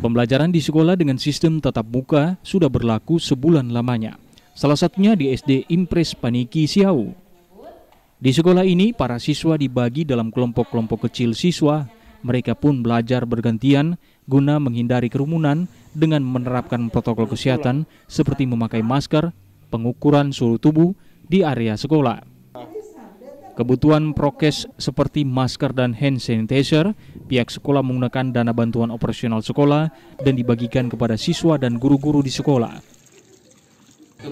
Pembelajaran di sekolah dengan sistem tatap muka sudah berlaku sebulan lamanya. Salah satunya di SD Impres Paniki Siau. Di sekolah ini, para siswa dibagi dalam kelompok-kelompok kecil siswa. Mereka pun belajar bergantian guna menghindari kerumunan dengan menerapkan protokol kesehatan seperti memakai masker, pengukuran suhu tubuh di area sekolah. Kebutuhan prokes seperti masker dan hand sanitizer, pihak sekolah menggunakan dana bantuan operasional sekolah dan dibagikan kepada siswa dan guru-guru di sekolah.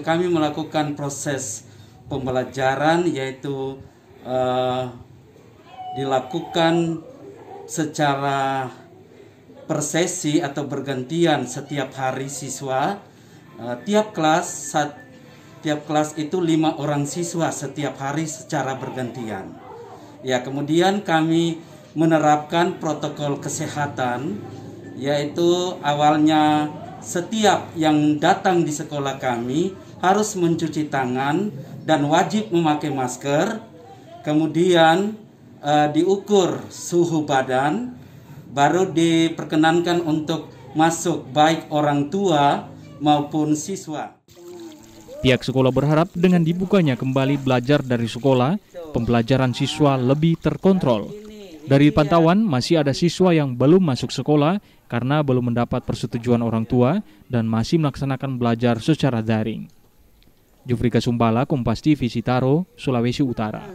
Kami melakukan proses pembelajaran yaitu uh, dilakukan secara persesi atau bergantian setiap hari siswa. Uh, tiap kelas satu tiap kelas itu lima orang siswa setiap hari secara bergantian. Ya, kemudian kami menerapkan protokol kesehatan yaitu awalnya setiap yang datang di sekolah kami harus mencuci tangan dan wajib memakai masker. Kemudian uh, diukur suhu badan baru diperkenankan untuk masuk baik orang tua maupun siswa. Pihak sekolah berharap dengan dibukanya kembali belajar dari sekolah, pembelajaran siswa lebih terkontrol. Dari pantauan, masih ada siswa yang belum masuk sekolah karena belum mendapat persetujuan orang tua dan masih melaksanakan belajar secara daring. Jufrika Sumbala, Kompas TV Sitaro, Sulawesi Utara.